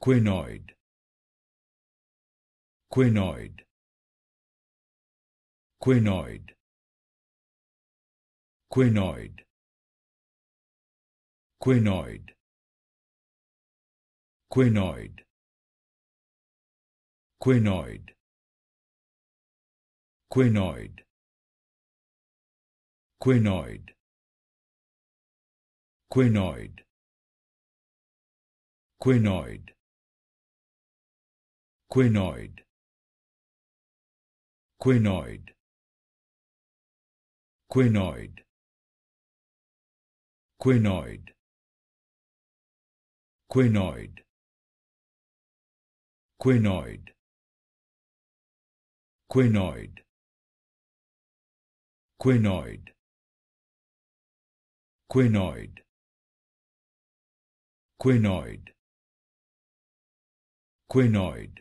Quinoid Quinoid Quinoid Quinoid Quinoid Quinoid Quinoid Quinoid Quinoid Quinoid Quinoid quinoid quinoid quinoid quinoid quinoid quinoid quinoid quinoid quinoid quinoid quinoid